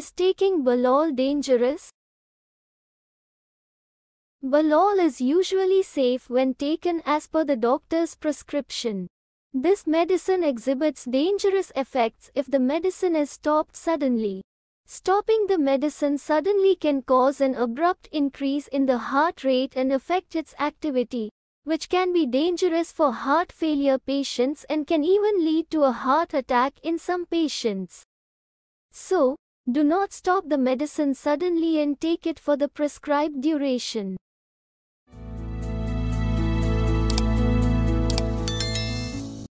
Is taking balol dangerous? Balol is usually safe when taken as per the doctor's prescription. This medicine exhibits dangerous effects if the medicine is stopped suddenly. Stopping the medicine suddenly can cause an abrupt increase in the heart rate and affect its activity, which can be dangerous for heart failure patients and can even lead to a heart attack in some patients. So, do not stop the medicine suddenly and take it for the prescribed duration.